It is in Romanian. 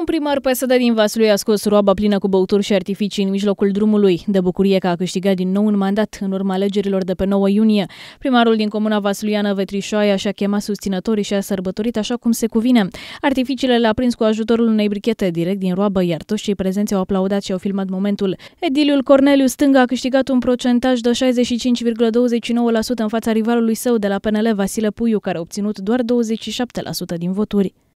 Un primar PSD din Vaslui a scos roaba plină cu băuturi și artificii în mijlocul drumului, de bucurie că a câștigat din nou un mandat în urma alegerilor de pe 9 iunie. Primarul din comuna vasluiană Vetrișoaia și-a chemat susținătorii și a sărbătorit așa cum se cuvine. Artificiile le-a prins cu ajutorul unei brichete direct din roabă, iar toți cei prezenți au aplaudat și au filmat momentul. Ediliul Corneliu Stânga a câștigat un procentaj de 65,29% în fața rivalului său de la PNL Vasile Puiu, care a obținut doar 27% din voturi.